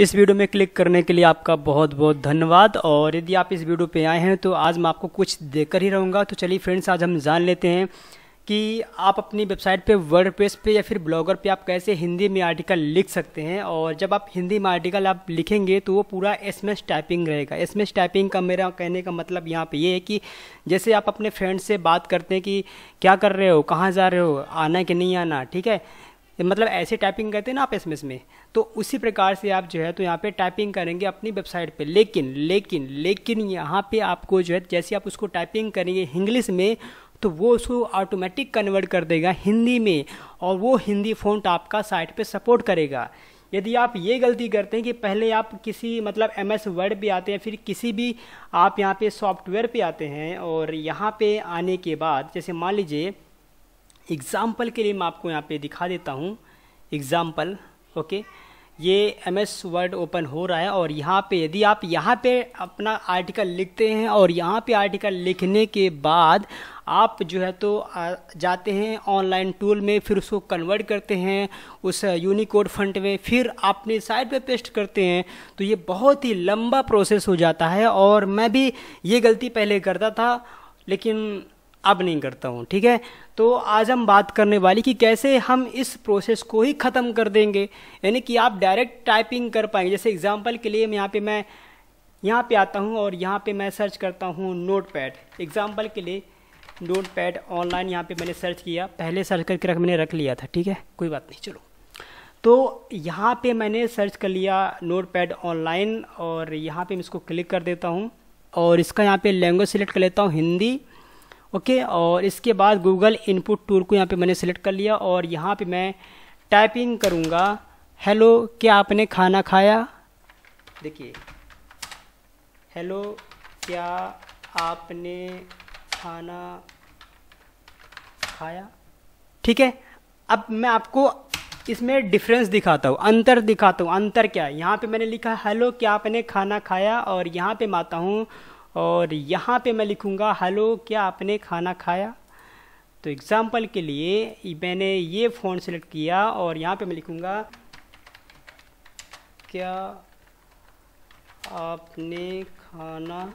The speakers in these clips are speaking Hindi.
इस वीडियो में क्लिक करने के लिए आपका बहुत बहुत धन्यवाद और यदि आप इस वीडियो पे आए हैं तो आज मैं आपको कुछ देकर ही रहूँगा तो चलिए फ्रेंड्स आज हम जान लेते हैं कि आप अपनी वेबसाइट पे पेज पे या फिर ब्लॉगर पे आप कैसे हिंदी में आर्टिकल लिख सकते हैं और जब आप हिंदी में आर्टिकल आप लिखेंगे तो वो पूरा एस एम एस टाइपिंग रहेगा एस एम एस टाइपिंग का मेरा कहने का मतलब यहाँ पे ये है कि जैसे आप अपने फ्रेंड से बात करते हैं कि क्या कर रहे हो कहाँ जा रहे हो आना कि नहीं आना ठीक है मतलब ऐसे टाइपिंग कहते हैं ना आप एस में तो उसी प्रकार से आप जो है तो यहाँ पे टाइपिंग करेंगे अपनी वेबसाइट पे लेकिन लेकिन लेकिन यहाँ पे आपको जो है जैसे आप उसको टाइपिंग करेंगे इंग्लिश में तो वो उसको ऑटोमेटिक कन्वर्ट कर देगा हिंदी में और वो हिंदी फ़ॉन्ट आपका साइट पे सपोर्ट करेगा यदि आप ये गलती करते हैं कि पहले आप किसी मतलब एम एस वर्ड पर आते हैं फिर किसी भी आप यहाँ पे सॉफ्टवेयर पे आते हैं और यहाँ पे आने के बाद जैसे मान लीजिए एग्ज़ाम्पल के लिए मैं आपको यहाँ पे दिखा देता हूँ एग्ज़ाम्पल ओके ये एम एस वर्ड ओपन हो रहा है और यहाँ पे यदि आप यहाँ पे अपना आर्टिकल लिखते हैं और यहाँ पे आर्टिकल लिखने के बाद आप जो है तो जाते हैं ऑनलाइन टूल में फिर उसको कन्वर्ट करते हैं उस यूनिकोड फंड में फिर आपने साइड पे पेस्ट करते हैं तो ये बहुत ही लंबा प्रोसेस हो जाता है और मैं भी ये गलती पहले करता था लेकिन अब नहीं करता हूँ ठीक है तो आज हम बात करने वाली कि कैसे हम इस प्रोसेस को ही ख़त्म कर देंगे यानी कि आप डायरेक्ट टाइपिंग कर पाएंगे जैसे एग्जाम्पल के लिए यहाँ पे मैं यहाँ पे आता हूँ और यहाँ पे मैं सर्च करता हूँ नोट पैड एग्ज़ाम्पल के लिए नोट पैड ऑनलाइन यहाँ पे मैंने सर्च किया पहले सर्च करके रख मैंने रख लिया था ठीक है कोई बात नहीं चलो तो यहाँ पे मैंने सर्च कर लिया नोट पैड ऑनलाइन और यहाँ पे मैं इसको क्लिक कर देता हूँ और इसका यहाँ पे लैंग्वेज सिलेक्ट कर लेता हूँ हिंदी ओके और इसके बाद गूगल इनपुट टूल को यहाँ पे मैंने सेलेक्ट कर लिया और यहाँ पे मैं टाइपिंग करूँगा हेलो क्या आपने खाना खाया देखिए हेलो क्या आपने खाना खाया ठीक है अब मैं आपको इसमें डिफरेंस दिखाता हूँ अंतर दिखाता हूँ अंतर क्या है यहाँ पे मैंने लिखा हेलो क्या आपने खाना खाया और यहाँ पे माता हूँ और यहाँ पे मैं लिखूँगा हेलो क्या आपने खाना खाया तो एग्ज़ाम्पल के लिए मैंने ये फ़ोन सेलेक्ट किया और यहाँ पे मैं लिखूँगा क्या आपने खाना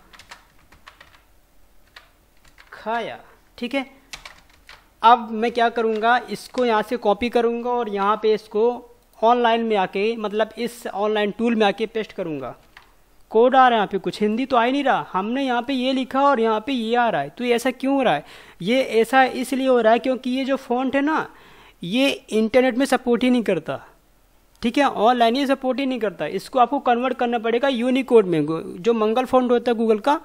खाया ठीक है अब मैं क्या करूँगा इसको यहाँ से कॉपी करूँगा और यहाँ पे इसको ऑनलाइन में आके मतलब इस ऑनलाइन टूल में आके पेस्ट करूँगा कोड आ रहा है यहाँ पे कुछ हिंदी तो आ ही नहीं रहा हमने यहाँ पे ये लिखा और यहाँ पे ये आ रहा है तो ऐसा क्यों हो रहा है ये ऐसा इसलिए हो रहा है क्योंकि ये जो फॉन्ट है ना ये इंटरनेट में सपोर्ट ही नहीं करता ठीक है ऑनलाइन ये सपोर्ट ही नहीं करता इसको आपको कन्वर्ट करना पड़ेगा यूनिकोड में जो मंगल फॉन्ट होता है गूगल का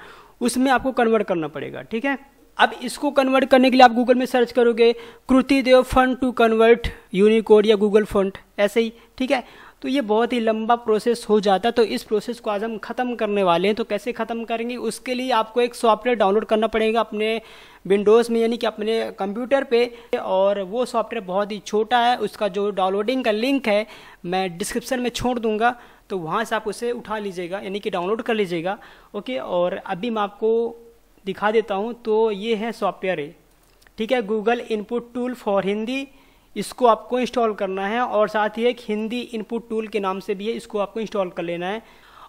उसमें आपको कन्वर्ट करना पड़ेगा ठीक है अब इसको कन्वर्ट करने के लिए आप गूगल में सर्च करोगे Kruti Dev font to convert Unicode या गूगल फंड ऐसे ही ठीक है तो ये बहुत ही लंबा प्रोसेस हो जाता तो इस प्रोसेस को आज हम ख़त्म करने वाले हैं तो कैसे ख़त्म करेंगे उसके लिए आपको एक सॉफ्टवेयर डाउनलोड करना पड़ेगा अपने विंडोज़ में यानी कि अपने कंप्यूटर पे और वो सॉफ्टवेयर बहुत ही छोटा है उसका जो डाउनलोडिंग का लिंक है मैं डिस्क्रिप्शन में छोड़ दूंगा तो वहाँ से आप उसे उठा लीजिएगा यानी कि डाउनलोड कर लीजिएगा ओके और अभी मैं आपको दिखा देता हूँ तो ये है सॉफ्टवेयर ठीक है Google input tool for Hindi इसको आपको इंस्टॉल करना है और साथ ही एक हिंदी इनपुट टूल के नाम से भी है इसको आपको इंस्टॉल कर लेना है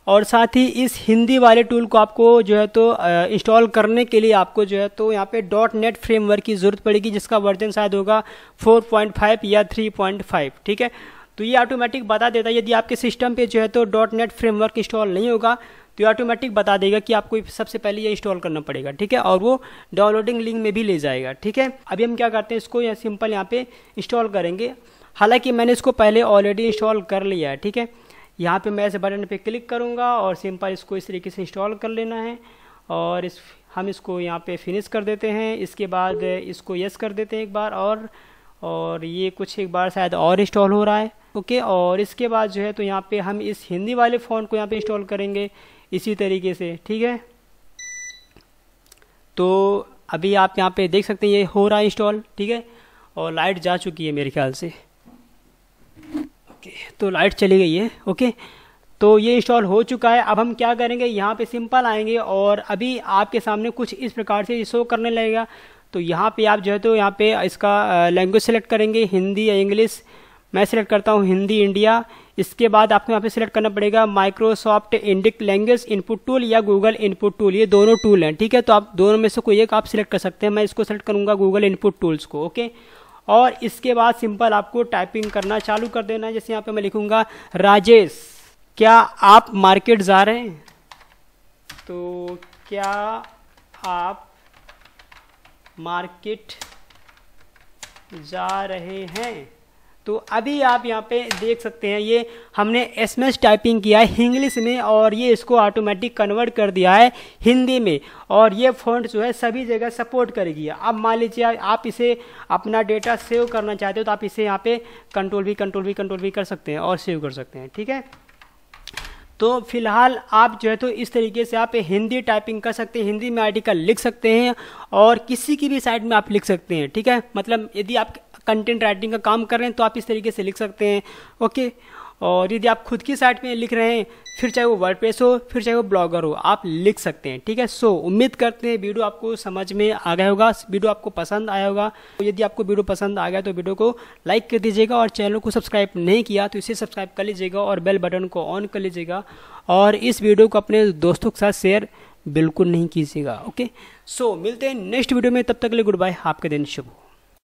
और साथ ही इस हिंदी वाले टूल को आपको जो है तो इंस्टॉल करने के लिए आपको जो है तो यहाँ पे डॉट नेट फ्रेमवर्क की ज़रूरत पड़ेगी जिसका वर्जन शायद होगा 4.5 या 3.5 ठीक है तो ये ऑटोमेटिक बता देता है यदि आपके सिस्टम पे जो है तो डॉट नेट फ्रेमवर्क इंस्टॉल नहीं होगा तो ऑटोमेटिक बता देगा कि आपको सबसे पहले ये इंस्टॉल करना पड़ेगा ठीक है और वो डाउनलोडिंग लिंक में भी ले जाएगा ठीक है अभी हम क्या करते हैं इसको या सिंपल यहाँ पे इंस्टॉल करेंगे हालांकि मैंने इसको पहले ऑलरेडी इंस्टॉल कर लिया है ठीक है यहाँ पे मैं इस बटन पे क्लिक करूँगा और सिंपल इसको इस तरीके से इंस्टॉल कर लेना है और इस हम इसको यहाँ पे फिनिश कर देते हैं इसके बाद इसको यस कर देते हैं एक बार और और ये कुछ एक बार शायद और इंस्टॉल हो रहा है ओके और इसके बाद जो है तो यहाँ पे हम इस हिंदी वाले फ़ोन को यहाँ पे इंस्टॉल करेंगे इसी तरीके से ठीक है तो अभी आप यहाँ पे देख सकते हैं ये हो रहा है इंस्टॉल ठीक है और लाइट जा चुकी है मेरे ख्याल से ओके तो लाइट चली गई है ओके तो ये इंस्टॉल हो चुका है अब हम क्या करेंगे यहाँ पे सिंपल आएंगे और अभी आपके सामने कुछ इस प्रकार से शो करने लगेगा तो यहाँ पे आप जो है तो यहाँ पे इसका लैंग्वेज सेलेक्ट करेंगे हिंदी या इंग्लिश मैं सिलेक्ट करता हूँ हिंदी इंडिया इसके बाद आपको यहाँ पे सिलेक्ट करना पड़ेगा Microsoft Indic language input tool या गूगल इनपुट टूल ये दोनों टूल हैं ठीक है तो आप दोनों में से कोई एक आप सिलेक्ट कर सकते हैं मैं इसको सिलेक्ट करूँगा गूगल इनपुट टूल्स को ओके और इसके बाद सिंपल आपको टाइपिंग करना चालू कर देना है जैसे यहाँ पे मैं लिखूँगा राजेश क्या आप मार्केट जा रहे हैं तो क्या आप मार्केट जा रहे हैं तो अभी आप यहाँ पे देख सकते हैं ये हमने एसएमएस टाइपिंग किया है इंग्लिश में और ये इसको ऑटोमेटिक कन्वर्ट कर दिया है हिंदी में और ये फॉन्ट जो है सभी जगह सपोर्ट करेगी अब मान लीजिए आप इसे अपना डेटा सेव करना चाहते हो तो आप इसे यहाँ पे कंट्रोल भी कंट्रोल भी कंट्रोल भी कर सकते हैं और सेव कर सकते हैं ठीक है तो फिलहाल आप जो है तो इस तरीके से आप हिंदी टाइपिंग कर सकते हैं हिंदी में आर्टिकल लिख सकते हैं और किसी की भी साइड में आप लिख सकते हैं ठीक है मतलब यदि आप कंटेंट राइटिंग का काम कर रहे हैं तो आप इस तरीके से लिख सकते हैं ओके और यदि आप खुद की साइट में लिख रहे हैं फिर चाहे वो वर्ड हो फिर चाहे वो ब्लॉगर हो आप लिख सकते हैं ठीक है सो so, उम्मीद करते हैं वीडियो आपको समझ में आ गया होगा वीडियो आपको पसंद आया होगा तो यदि आपको वीडियो पसंद आ गया तो वीडियो को लाइक कर दीजिएगा और चैनल को सब्सक्राइब नहीं किया तो इसे सब्सक्राइब कर लीजिएगा और बेल बटन को ऑन कर लीजिएगा और इस वीडियो को अपने दोस्तों के साथ शेयर बिल्कुल नहीं कीजिएगा ओके सो मिलते हैं नेक्स्ट वीडियो में तब तक के लिए गुड बाय आपके दिन शुभ